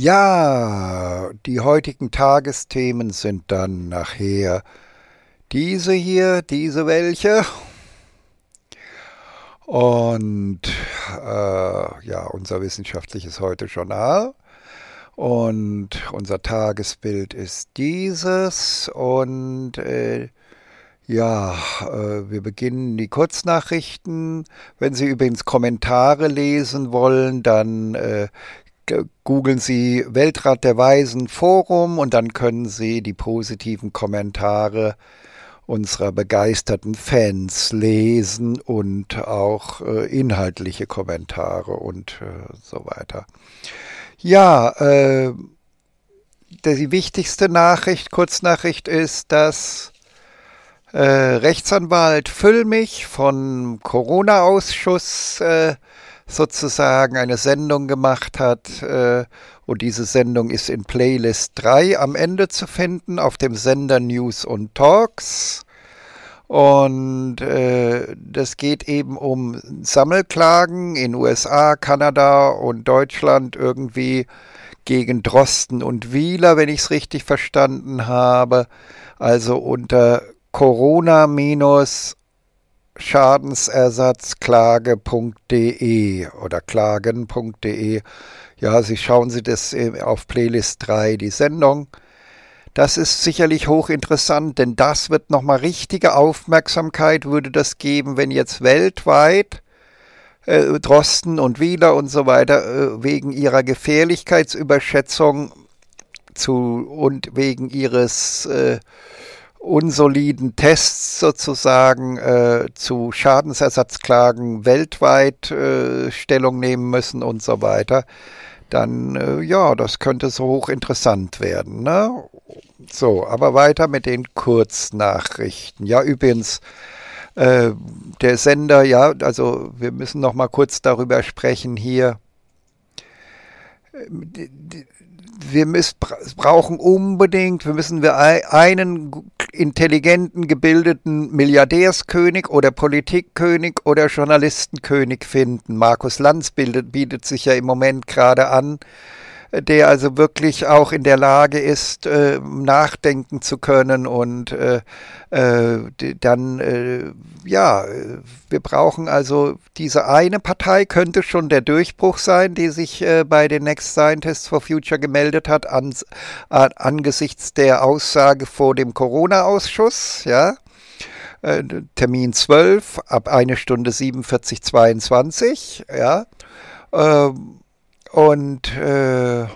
Ja, die heutigen Tagesthemen sind dann nachher diese hier, diese welche. Und äh, ja, unser wissenschaftliches Heute-Journal. Und unser Tagesbild ist dieses. Und äh, ja, äh, wir beginnen die Kurznachrichten. Wenn Sie übrigens Kommentare lesen wollen, dann äh, googeln Sie Weltrat der Weisen Forum und dann können Sie die positiven Kommentare unserer begeisterten Fans lesen und auch äh, inhaltliche Kommentare und äh, so weiter. Ja, äh, die wichtigste Nachricht, Kurznachricht ist, dass äh, Rechtsanwalt Füllmich vom Corona-Ausschuss äh, sozusagen eine Sendung gemacht hat. Äh, und diese Sendung ist in Playlist 3 am Ende zu finden auf dem Sender News und Talks. Und äh, das geht eben um Sammelklagen in USA, Kanada und Deutschland irgendwie gegen Drosten und Wieler, wenn ich es richtig verstanden habe. Also unter Corona minus schadensersatzklage.de oder klagen.de. Ja, Sie schauen Sie das äh, auf Playlist 3, die Sendung. Das ist sicherlich hochinteressant, denn das wird nochmal richtige Aufmerksamkeit würde das geben, wenn jetzt weltweit äh, Drosten und Wieler und so weiter äh, wegen ihrer Gefährlichkeitsüberschätzung zu und wegen ihres äh, unsoliden Tests sozusagen äh, zu Schadensersatzklagen weltweit äh, Stellung nehmen müssen und so weiter, dann äh, ja, das könnte so hochinteressant werden. Ne? So, aber weiter mit den Kurznachrichten. Ja, übrigens, äh, der Sender, ja, also wir müssen noch mal kurz darüber sprechen hier. Äh, die, die, wir müssen, brauchen unbedingt, wir müssen wir einen intelligenten, gebildeten Milliardärskönig oder Politikkönig oder Journalistenkönig finden. Markus Lanz bildet, bietet sich ja im Moment gerade an der also wirklich auch in der Lage ist, äh, nachdenken zu können und äh, äh, dann, äh, ja, wir brauchen also diese eine Partei könnte schon der Durchbruch sein, die sich äh, bei den Next Scientists for Future gemeldet hat, ans, äh, angesichts der Aussage vor dem Corona-Ausschuss, ja. Äh, Termin 12 ab 1 Stunde 47,22, ja. Ähm, und äh,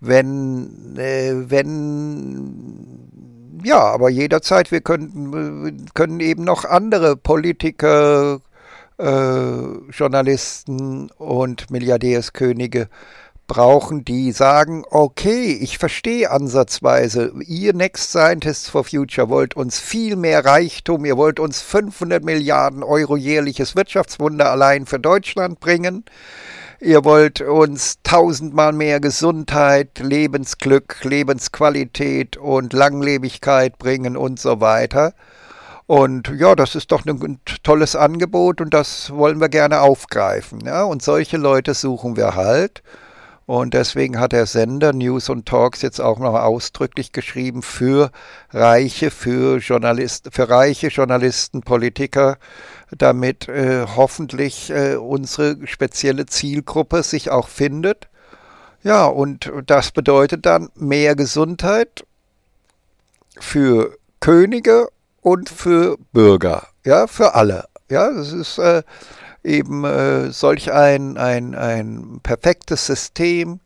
wenn, äh, wenn, ja, aber jederzeit, wir könnten, äh, können eben noch andere Politiker, äh, Journalisten und Milliardärskönige brauchen, die sagen, okay, ich verstehe ansatzweise, ihr Next Scientists for Future wollt uns viel mehr Reichtum, ihr wollt uns 500 Milliarden Euro jährliches Wirtschaftswunder allein für Deutschland bringen. Ihr wollt uns tausendmal mehr Gesundheit, Lebensglück, Lebensqualität und Langlebigkeit bringen und so weiter. Und ja, das ist doch ein tolles Angebot und das wollen wir gerne aufgreifen. Ja? Ne? Und solche Leute suchen wir halt. Und deswegen hat der Sender News und Talks jetzt auch noch ausdrücklich geschrieben für reiche, für Journalisten, für reiche Journalisten, Politiker, damit äh, hoffentlich äh, unsere spezielle Zielgruppe sich auch findet. Ja, und das bedeutet dann mehr Gesundheit für Könige und für Bürger, ja, für alle. Ja, das ist äh, eben äh, solch ein, ein, ein perfektes System,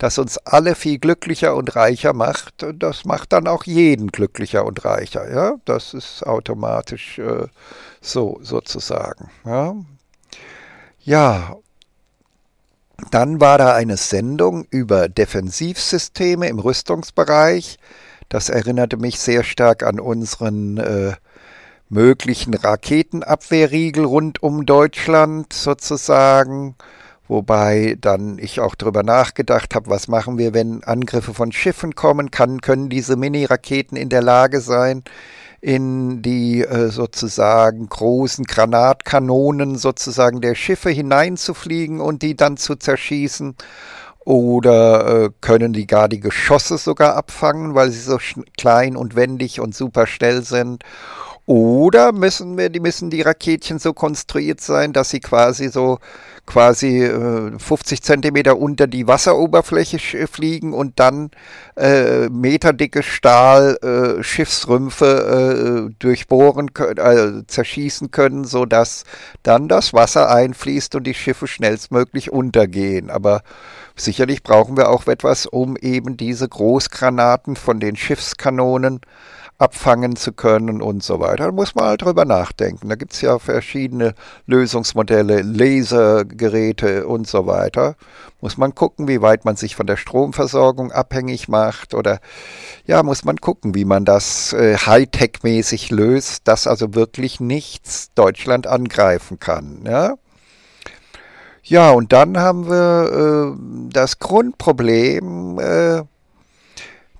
das uns alle viel glücklicher und reicher macht. das macht dann auch jeden glücklicher und reicher. Ja? Das ist automatisch äh, so sozusagen. Ja? ja, dann war da eine Sendung über Defensivsysteme im Rüstungsbereich. Das erinnerte mich sehr stark an unseren äh, möglichen Raketenabwehrriegel rund um Deutschland sozusagen. Wobei dann ich auch drüber nachgedacht habe, was machen wir, wenn Angriffe von Schiffen kommen? Kann, können diese Mini-Raketen in der Lage sein, in die äh, sozusagen großen Granatkanonen sozusagen der Schiffe hineinzufliegen und die dann zu zerschießen? Oder äh, können die gar die Geschosse sogar abfangen, weil sie so klein und wendig und super schnell sind? Oder müssen wir, die müssen die Raketchen so konstruiert sein, dass sie quasi so quasi 50 äh, Zentimeter unter die Wasseroberfläche äh, fliegen und dann äh, meterdicke Stahl äh, Schiffsrümpfe äh, durchbohren können, also zerschießen können, sodass dann das Wasser einfließt und die Schiffe schnellstmöglich untergehen. Aber sicherlich brauchen wir auch etwas, um eben diese Großgranaten von den Schiffskanonen äh, abfangen zu können und so weiter. Da muss man halt drüber nachdenken. Da gibt es ja verschiedene Lösungsmodelle, Lasergeräte und so weiter. Muss man gucken, wie weit man sich von der Stromversorgung abhängig macht oder ja, muss man gucken, wie man das äh, Hightech-mäßig löst, dass also wirklich nichts Deutschland angreifen kann. Ja? Ja, und dann haben wir äh, das Grundproblem, äh,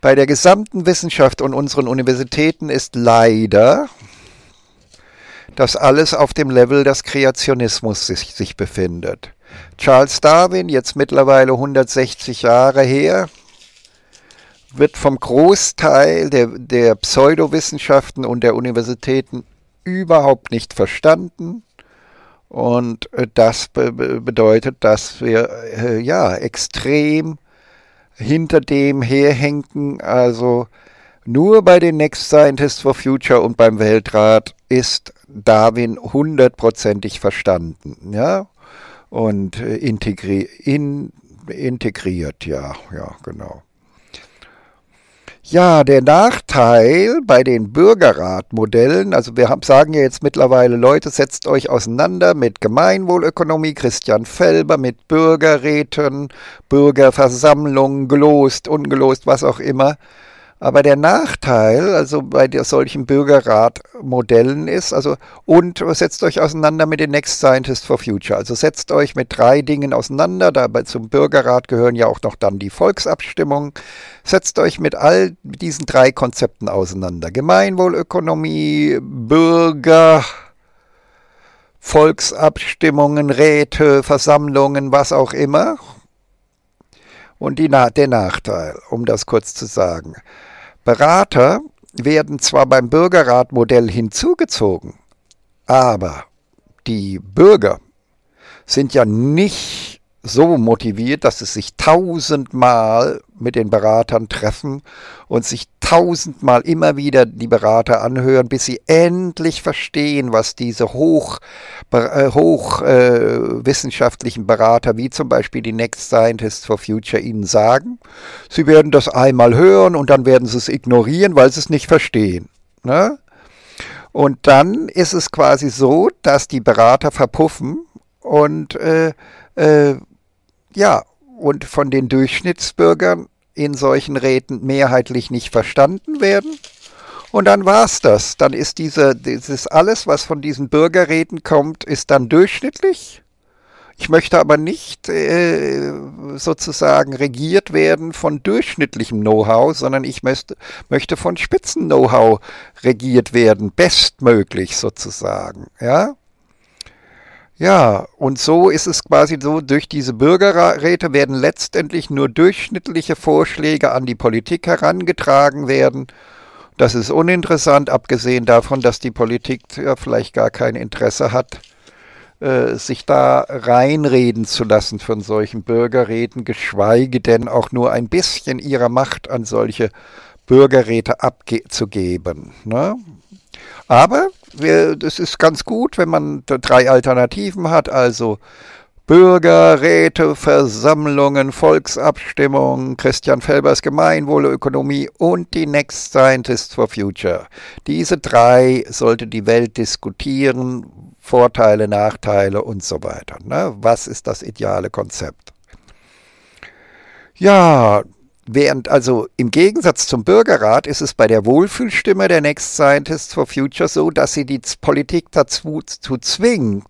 bei der gesamten Wissenschaft und unseren Universitäten ist leider dass alles auf dem Level des Kreationismus sich, sich befindet. Charles Darwin, jetzt mittlerweile 160 Jahre her, wird vom Großteil der, der Pseudowissenschaften und der Universitäten überhaupt nicht verstanden. Und äh, das be bedeutet, dass wir äh, ja extrem hinter dem herhängen. Also nur bei den Next Scientists for Future und beim Weltrat ist Darwin hundertprozentig verstanden. Ja? Und äh, integri in, integriert, ja, ja, genau. Ja, der Nachteil bei den Bürgerratmodellen, also wir haben, sagen ja jetzt mittlerweile, Leute, setzt euch auseinander mit Gemeinwohlökonomie, Christian Felber, mit Bürgerräten, Bürgerversammlungen, gelost, ungelost, was auch immer. Aber der Nachteil, also bei solchen Bürgerratmodellen ist, also und setzt euch auseinander mit den Next Scientist for Future. Also setzt euch mit drei Dingen auseinander. Dabei zum Bürgerrat gehören ja auch noch dann die Volksabstimmungen. Setzt euch mit all diesen drei Konzepten auseinander. Gemeinwohlökonomie, Bürger, Volksabstimmungen, Räte, Versammlungen, was auch immer. Und die, der Nachteil, um das kurz zu sagen. Berater werden zwar beim Bürgerratmodell hinzugezogen, aber die Bürger sind ja nicht so motiviert, dass sie sich tausendmal mit den Beratern treffen und sich tausendmal immer wieder die Berater anhören, bis sie endlich verstehen, was diese hochwissenschaftlichen äh, hoch, äh, Berater, wie zum Beispiel die Next Scientists for Future, ihnen sagen. Sie werden das einmal hören und dann werden sie es ignorieren, weil sie es nicht verstehen. Ne? Und dann ist es quasi so, dass die Berater verpuffen und äh, äh, ja, und von den Durchschnittsbürgern in solchen Räten mehrheitlich nicht verstanden werden. Und dann war's das. Dann ist diese, dieses alles, was von diesen Bürgerräten kommt, ist dann durchschnittlich. Ich möchte aber nicht äh, sozusagen regiert werden von durchschnittlichem Know-how, sondern ich möchte, möchte von Spitzen-Know-how regiert werden, bestmöglich sozusagen. Ja? Ja, und so ist es quasi so, durch diese Bürgerräte werden letztendlich nur durchschnittliche Vorschläge an die Politik herangetragen werden. Das ist uninteressant, abgesehen davon, dass die Politik ja vielleicht gar kein Interesse hat, äh, sich da reinreden zu lassen von solchen Bürgerräten, geschweige denn auch nur ein bisschen ihrer Macht an solche Bürgerräte abzugeben. Ne? Aber es ist ganz gut, wenn man drei Alternativen hat, also Bürgerräte, Versammlungen, Volksabstimmungen, Christian Felbers Gemeinwohlökonomie und die Next Scientists for Future. Diese drei sollte die Welt diskutieren, Vorteile, Nachteile und so weiter. Ne? Was ist das ideale Konzept? Ja, Während also im Gegensatz zum Bürgerrat ist es bei der Wohlfühlstimme der Next Scientists for Future so, dass sie die Politik dazu zu zwingt,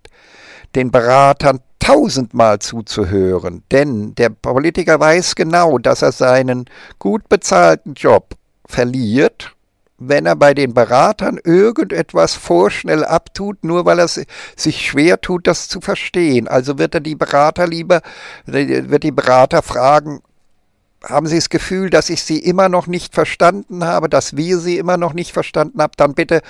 den Beratern tausendmal zuzuhören. Denn der Politiker weiß genau, dass er seinen gut bezahlten Job verliert, wenn er bei den Beratern irgendetwas vorschnell abtut, nur weil er sich schwer tut, das zu verstehen. Also wird er die Berater lieber, äh, wird die Berater fragen, haben Sie das Gefühl, dass ich Sie immer noch nicht verstanden habe, dass wir Sie immer noch nicht verstanden haben, dann bitte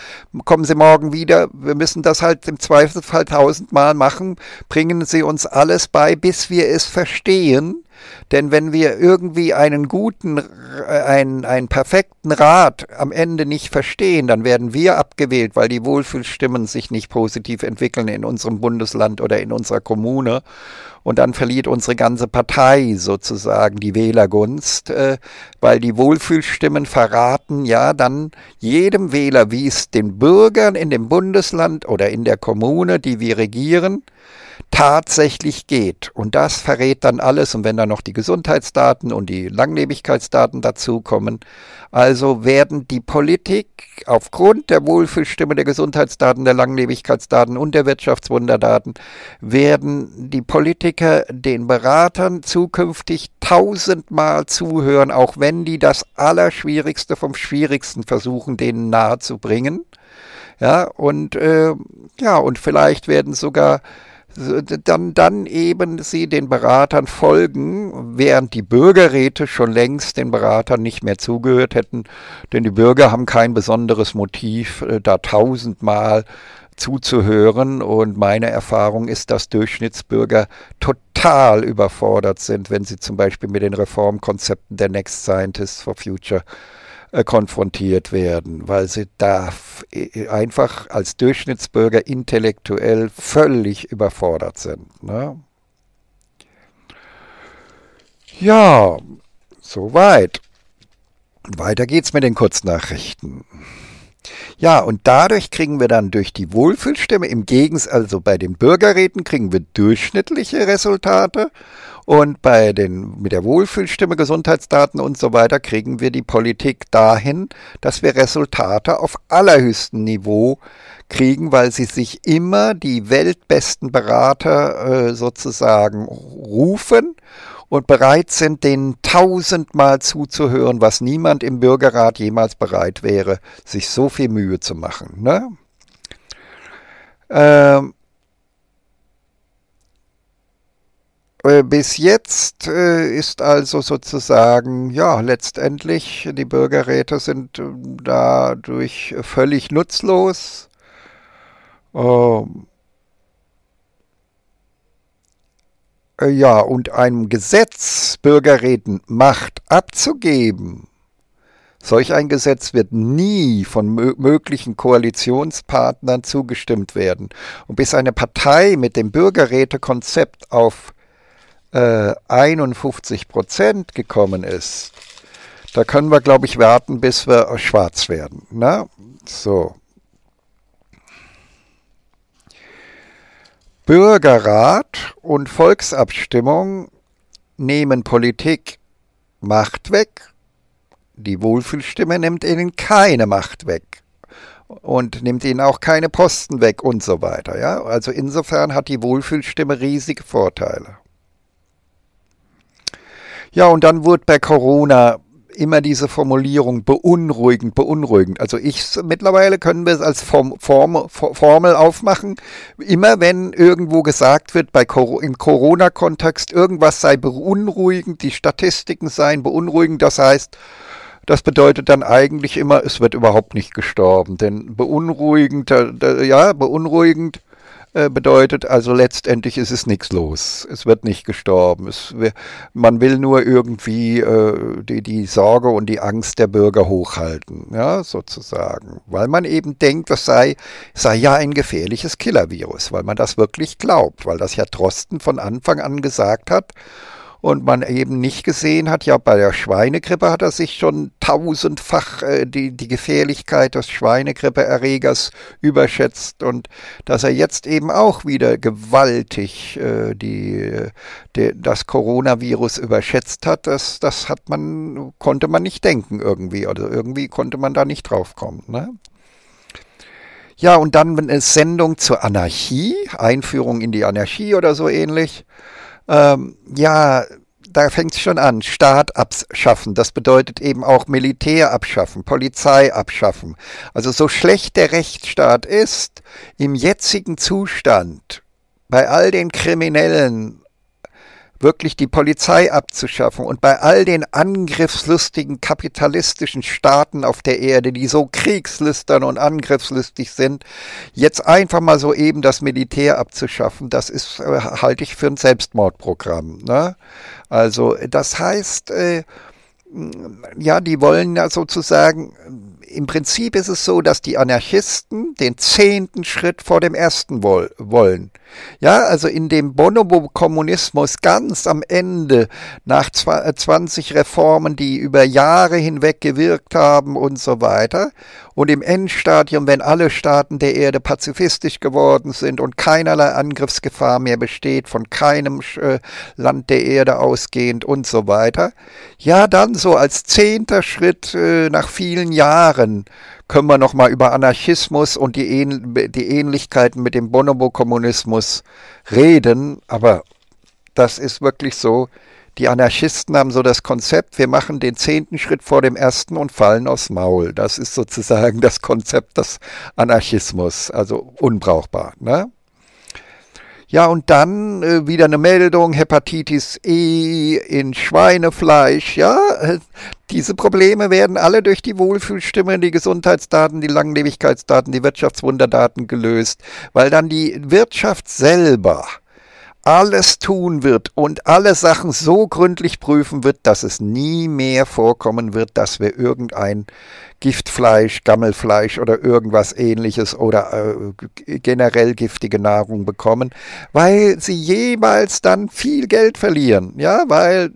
kommen Sie morgen wieder. Wir müssen das halt im Zweifelsfall tausendmal machen. Bringen Sie uns alles bei, bis wir es verstehen. Denn wenn wir irgendwie einen guten, einen, einen perfekten Rat am Ende nicht verstehen, dann werden wir abgewählt, weil die Wohlfühlstimmen sich nicht positiv entwickeln in unserem Bundesland oder in unserer Kommune. Und dann verliert unsere ganze Partei sozusagen die Wählergunst, äh, weil die Wohlfühlstimmen verraten ja dann jedem Wähler, wie es den Bürgern in dem Bundesland oder in der Kommune, die wir regieren, tatsächlich geht. Und das verrät dann alles. Und wenn dann noch die Gesundheitsdaten und die Langlebigkeitsdaten dazukommen, also werden die Politik aufgrund der Wohlfühlstimme der Gesundheitsdaten, der Langlebigkeitsdaten und der Wirtschaftswunderdaten, werden die Politiker den Beratern zukünftig tausendmal zuhören, auch wenn die das Allerschwierigste vom Schwierigsten versuchen, denen nahezubringen. Ja, und, äh, ja, und vielleicht werden sogar dann, dann eben sie den Beratern folgen, während die Bürgerräte schon längst den Beratern nicht mehr zugehört hätten, denn die Bürger haben kein besonderes Motiv, äh, da tausendmal zuzuhören. Und meine Erfahrung ist, dass Durchschnittsbürger total überfordert sind, wenn sie zum Beispiel mit den Reformkonzepten der Next Scientists for Future äh, konfrontiert werden, weil sie da äh, einfach als Durchschnittsbürger intellektuell völlig überfordert sind. Ne? Ja, soweit. Weiter geht's mit den Kurznachrichten. Ja, und dadurch kriegen wir dann durch die Wohlfühlstimme im Gegensatz, also bei den Bürgerräten kriegen wir durchschnittliche Resultate und bei den, mit der Wohlfühlstimme, Gesundheitsdaten und so weiter kriegen wir die Politik dahin, dass wir Resultate auf allerhöchstem Niveau kriegen, weil sie sich immer die weltbesten Berater äh, sozusagen rufen und bereit sind, denen tausendmal zuzuhören, was niemand im Bürgerrat jemals bereit wäre, sich so viel Mühe zu machen. Ne? Ähm, äh, bis jetzt äh, ist also sozusagen, ja, letztendlich, die Bürgerräte sind äh, dadurch völlig nutzlos. Ähm, ja, und einem Gesetz Bürgerräten Macht abzugeben, solch ein Gesetz wird nie von möglichen Koalitionspartnern zugestimmt werden. Und bis eine Partei mit dem Bürgerrätekonzept auf äh, 51 Prozent gekommen ist, da können wir, glaube ich, warten, bis wir schwarz werden. Na? Ne? So. Bürgerrat und Volksabstimmung nehmen Politik Macht weg. Die Wohlfühlstimme nimmt ihnen keine Macht weg und nimmt ihnen auch keine Posten weg und so weiter. Ja? Also insofern hat die Wohlfühlstimme riesige Vorteile. Ja, und dann wurde bei Corona immer diese Formulierung beunruhigend, beunruhigend. Also ich mittlerweile können wir es als Form, Form, Formel aufmachen. Immer wenn irgendwo gesagt wird, bei im Corona-Kontext, irgendwas sei beunruhigend, die Statistiken seien beunruhigend, das heißt, das bedeutet dann eigentlich immer, es wird überhaupt nicht gestorben. Denn beunruhigend, äh, ja, beunruhigend äh, bedeutet also letztendlich ist es nichts los. Es wird nicht gestorben. Es, man will nur irgendwie äh, die, die, Sorge und die Angst der Bürger hochhalten, ja, sozusagen. Weil man eben denkt, das sei, sei ja ein gefährliches Killervirus, weil man das wirklich glaubt, weil das ja Drosten von Anfang an gesagt hat und man eben nicht gesehen hat, ja, bei der Schweinegrippe hat er sich schon tausendfach äh, die, die Gefährlichkeit des Schweinegrippeerregers überschätzt und dass er jetzt eben auch wieder gewaltig äh, die, die, das Coronavirus überschätzt hat, das, das hat man, konnte man nicht denken irgendwie. Also irgendwie konnte man da nicht drauf kommen. Ne? Ja, und dann eine Sendung zur Anarchie, Einführung in die Anarchie oder so ähnlich. Ähm, ja, da fängt es schon an. Staat abschaffen, das bedeutet eben auch Militär abschaffen, Polizei abschaffen. Also so schlecht der Rechtsstaat ist, im jetzigen Zustand, bei all den kriminellen wirklich die Polizei abzuschaffen und bei all den angriffslustigen kapitalistischen Staaten auf der Erde, die so kriegslüstern und angriffslustig sind, jetzt einfach mal so eben das Militär abzuschaffen, das ist, äh, halte ich für ein Selbstmordprogramm. Ne? Also das heißt, äh, ja, die wollen ja sozusagen, im Prinzip ist es so, dass die Anarchisten den zehnten Schritt vor dem ersten wollen. Ja, also in dem Bonobo-Kommunismus ganz am Ende, nach 20 äh, Reformen, die über Jahre hinweg gewirkt haben und so weiter, und im Endstadium, wenn alle Staaten der Erde pazifistisch geworden sind und keinerlei Angriffsgefahr mehr besteht, von keinem äh, Land der Erde ausgehend und so weiter, ja, dann so als zehnter Schritt äh, nach vielen Jahren können wir nochmal über Anarchismus und die, Ähn die Ähnlichkeiten mit dem Bonobo-Kommunismus reden, aber das ist wirklich so. Die Anarchisten haben so das Konzept, wir machen den zehnten Schritt vor dem ersten und fallen aufs Maul. Das ist sozusagen das Konzept des Anarchismus, also unbrauchbar. Ne? Ja, und dann äh, wieder eine Meldung, Hepatitis E in Schweinefleisch, ja. Äh, diese Probleme werden alle durch die Wohlfühlstimme, die Gesundheitsdaten, die Langlebigkeitsdaten, die Wirtschaftswunderdaten gelöst, weil dann die Wirtschaft selber alles tun wird und alle Sachen so gründlich prüfen wird, dass es nie mehr vorkommen wird, dass wir irgendein Giftfleisch, Gammelfleisch oder irgendwas ähnliches oder äh, generell giftige Nahrung bekommen, weil sie jemals dann viel Geld verlieren, ja, weil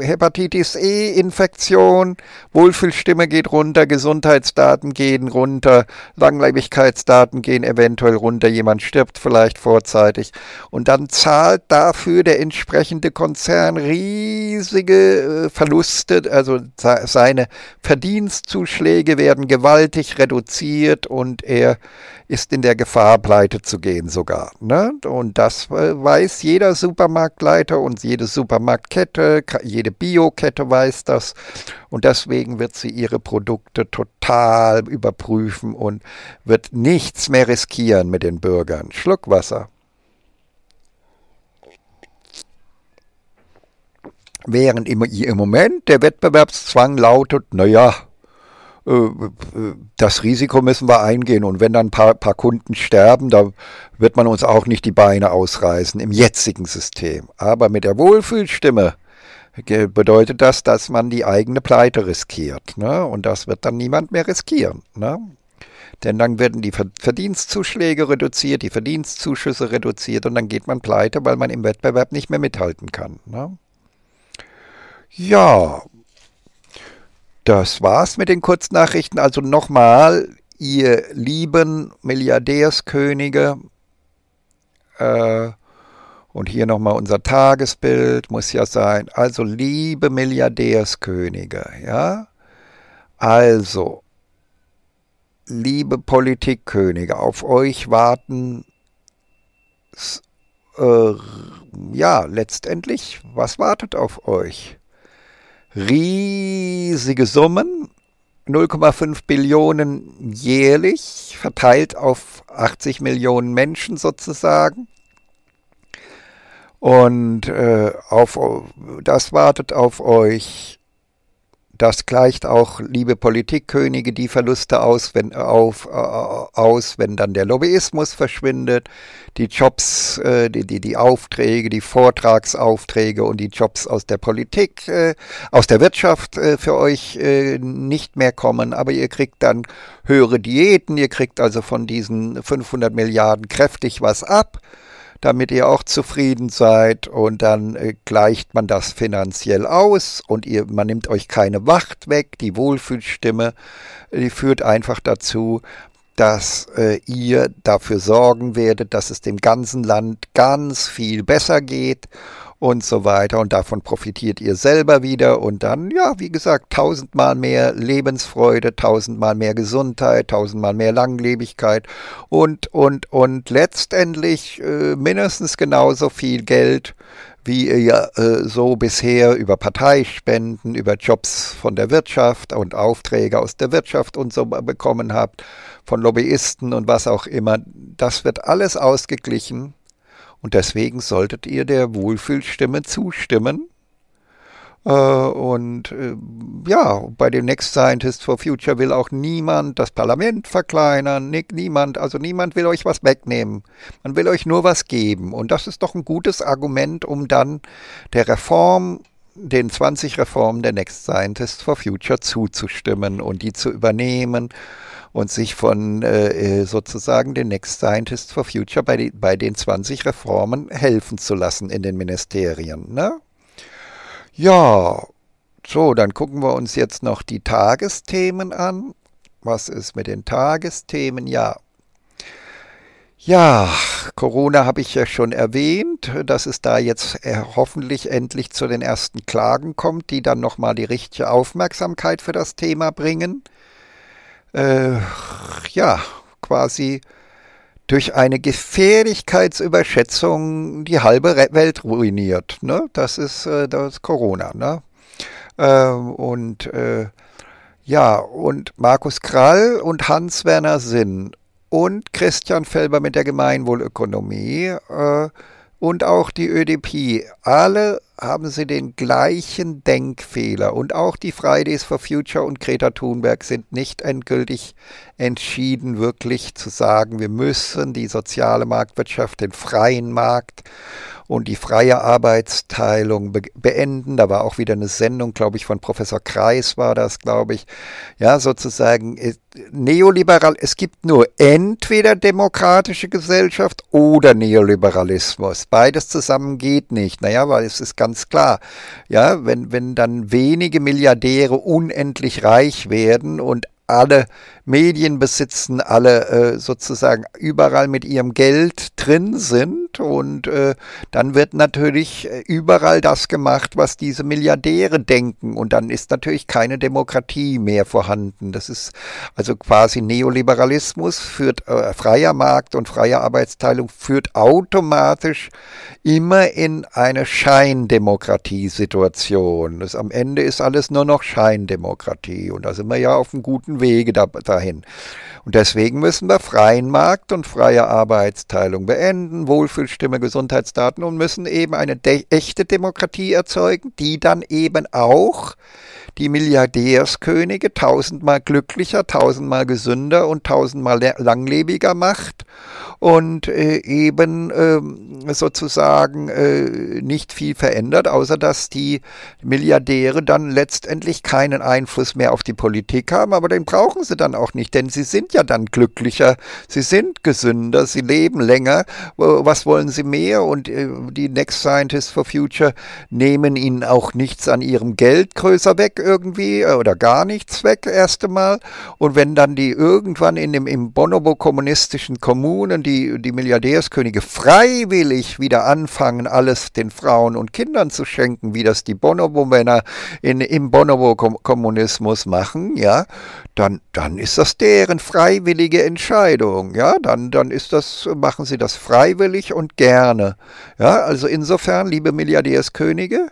Hepatitis E Infektion, Wohlfühlstimme geht runter, Gesundheitsdaten gehen runter, Langlebigkeitsdaten gehen eventuell runter, jemand stirbt vielleicht vorzeitig und dann zahlt zahlt dafür der entsprechende Konzern riesige äh, Verluste, also seine Verdienstzuschläge werden gewaltig reduziert und er ist in der Gefahr, pleite zu gehen sogar. Ne? Und das weiß jeder Supermarktleiter und jede Supermarktkette, jede Biokette weiß das. Und deswegen wird sie ihre Produkte total überprüfen und wird nichts mehr riskieren mit den Bürgern. Schluckwasser. Während im, im Moment der Wettbewerbszwang lautet, naja, äh, das Risiko müssen wir eingehen. Und wenn dann ein paar, paar, Kunden sterben, da wird man uns auch nicht die Beine ausreißen im jetzigen System. Aber mit der Wohlfühlstimme bedeutet das, dass man die eigene Pleite riskiert. Ne? Und das wird dann niemand mehr riskieren. Ne? Denn dann werden die Verdienstzuschläge reduziert, die Verdienstzuschüsse reduziert und dann geht man pleite, weil man im Wettbewerb nicht mehr mithalten kann. Ne? Ja, das war's mit den Kurznachrichten. Also nochmal, ihr lieben Milliardärskönige, äh, und hier nochmal unser Tagesbild muss ja sein. Also liebe Milliardärskönige, ja. Also, liebe Politikkönige, auf euch warten, äh, ja, letztendlich, was wartet auf euch? riesige Summen, 0,5 Billionen jährlich, verteilt auf 80 Millionen Menschen sozusagen. Und äh, auf, das wartet auf euch das gleicht auch, liebe Politikkönige, die Verluste aus, wenn, auf, äh, aus, wenn dann der Lobbyismus verschwindet, die Jobs, äh, die, die, die Aufträge, die Vortragsaufträge und die Jobs aus der Politik, äh, aus der Wirtschaft äh, für euch äh, nicht mehr kommen. Aber ihr kriegt dann höhere Diäten, ihr kriegt also von diesen 500 Milliarden kräftig was ab damit ihr auch zufrieden seid. Und dann äh, gleicht man das finanziell aus und ihr, man nimmt euch keine Wacht weg. Die Wohlfühlstimme, äh, die führt einfach dazu, dass äh, ihr dafür sorgen werdet, dass es dem ganzen Land ganz viel besser geht und so weiter. Und davon profitiert ihr selber wieder. Und dann, ja, wie gesagt, tausendmal mehr Lebensfreude, tausendmal mehr Gesundheit, tausendmal mehr Langlebigkeit und, und, und letztendlich äh, mindestens genauso viel Geld wie ihr ja äh, so bisher über Parteispenden, über Jobs von der Wirtschaft und Aufträge aus der Wirtschaft und so bekommen habt, von Lobbyisten und was auch immer, das wird alles ausgeglichen und deswegen solltet ihr der Wohlfühlstimme zustimmen. Äh, und äh, ja, bei dem Next Scientist for Future will auch niemand das Parlament verkleinern, niemand, also niemand will euch was wegnehmen. Man will euch nur was geben. Und das ist doch ein gutes Argument, um dann der Reform, den 20 Reformen der Next Scientist for Future zuzustimmen und die zu übernehmen und sich von äh, äh, sozusagen den Next Scientists for Future bei, die, bei den 20 Reformen helfen zu lassen in den Ministerien. Ne? Ja, so, dann gucken wir uns jetzt noch die Tagesthemen an. Was ist mit den Tagesthemen? Ja. Ja, Corona habe ich ja schon erwähnt, dass es da jetzt äh, hoffentlich endlich zu den ersten Klagen kommt, die dann nochmal die richtige Aufmerksamkeit für das Thema bringen äh, ja, quasi durch eine Gefährlichkeitsüberschätzung die halbe Welt ruiniert. Ne? Das, ist, äh, das ist Corona. Ne? Ähm, und äh, ja, und Markus Krall und Hans-Werner Sinn und Christian Felber mit der Gemeinwohlökonomie. Äh, und auch die ÖDP, alle haben sie den gleichen Denkfehler. Und auch die Fridays for Future und Greta Thunberg sind nicht endgültig entschieden, wirklich zu sagen, wir müssen die soziale Marktwirtschaft, den freien Markt und die freie Arbeitsteilung be beenden. Da war auch wieder eine Sendung, glaube ich, von Professor Kreis war das, glaube ich. Ja, sozusagen äh, neoliberal. Es gibt nur entweder demokratische Gesellschaft oder Neoliberalismus. Beides zusammen geht nicht. Naja, weil es ist ganz klar. Ja, wenn, wenn dann wenige Milliardäre unendlich reich werden und alle Medien besitzen, alle äh, sozusagen überall mit ihrem Geld drin sind. Und äh, dann wird natürlich äh, überall das gemacht, was diese Milliardäre denken. Und dann ist natürlich keine Demokratie mehr vorhanden. Das ist also quasi Neoliberalismus, führt äh, freier Markt und freie Arbeitsteilung führt automatisch immer in eine Scheindemokratie-Situation. Am Ende ist alles nur noch Scheindemokratie. Und da sind wir ja auf einem guten Wege dabei. Da Lehrer Und deswegen müssen wir freien Markt und freie Arbeitsteilung beenden, Wohlfühlstimme, Gesundheitsdaten und müssen eben eine echte Demokratie erzeugen, die dann eben auch die Milliardärskönige tausendmal glücklicher, tausendmal gesünder und tausendmal langlebiger macht und äh, eben äh, sozusagen äh, nicht viel verändert, außer dass die Milliardäre dann letztendlich keinen Einfluss mehr auf die Politik haben, aber den brauchen sie dann auch nicht, denn sie sind ja dann glücklicher, sie sind gesünder, sie leben länger, was wollen sie mehr und äh, die Next Scientists for Future nehmen ihnen auch nichts an ihrem Geld größer weg, irgendwie äh, oder gar nichts weg, erst einmal. Und wenn dann die irgendwann in dem im Bonobo kommunistischen Kommunen die, die Milliardärskönige freiwillig wieder anfangen, alles den Frauen und Kindern zu schenken, wie das die Bonobo-Männer im Bonobo-Kommunismus machen, ja, dann, dann ist das deren freiwillige Entscheidung, ja, dann, dann ist das, machen sie das freiwillig und gerne, ja, also insofern, liebe Milliardärskönige,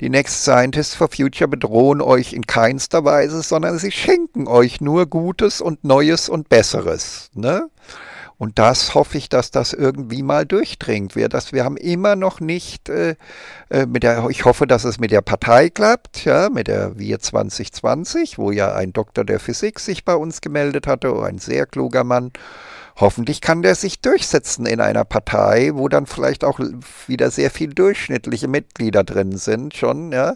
die Next Scientists for Future bedrohen euch in keinster Weise, sondern sie schenken euch nur Gutes und Neues und Besseres. Ne? Und das hoffe ich, dass das irgendwie mal durchdringt wird. Dass wir haben immer noch nicht äh, äh mit der, ich hoffe, dass es mit der Partei klappt, ja, mit der Wir 2020, wo ja ein Doktor der Physik sich bei uns gemeldet hatte, ein sehr kluger Mann. Hoffentlich kann der sich durchsetzen in einer Partei, wo dann vielleicht auch wieder sehr viel durchschnittliche Mitglieder drin sind schon. Ja.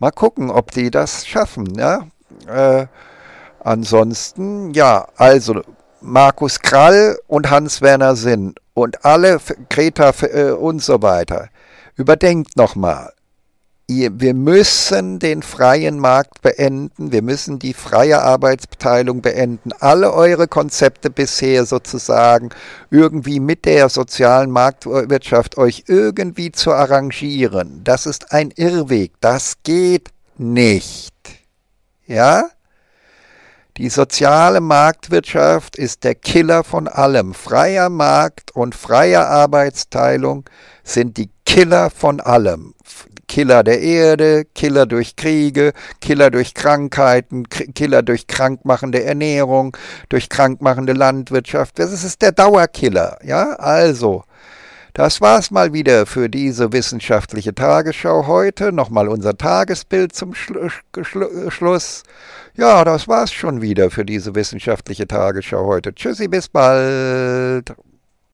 Mal gucken, ob die das schaffen. Ja. Äh, ansonsten, ja, also Markus Krall und Hans-Werner Sinn und alle Greta äh, und so weiter. Überdenkt nochmal wir müssen den freien Markt beenden, wir müssen die freie Arbeitsbeteiligung beenden. Alle eure Konzepte bisher sozusagen irgendwie mit der sozialen Marktwirtschaft euch irgendwie zu arrangieren, das ist ein Irrweg, das geht nicht. Ja? Die soziale Marktwirtschaft ist der Killer von allem. Freier Markt und freie Arbeitsteilung sind die Killer von allem. Killer der Erde, Killer durch Kriege, Killer durch Krankheiten, Killer durch krankmachende Ernährung, durch krankmachende Landwirtschaft. Das ist der Dauerkiller. Ja, also. Das war's mal wieder für diese wissenschaftliche Tagesschau heute. Nochmal unser Tagesbild zum Schlu Schlu Schluss. Ja, das war's schon wieder für diese wissenschaftliche Tagesschau heute. Tschüssi, bis bald.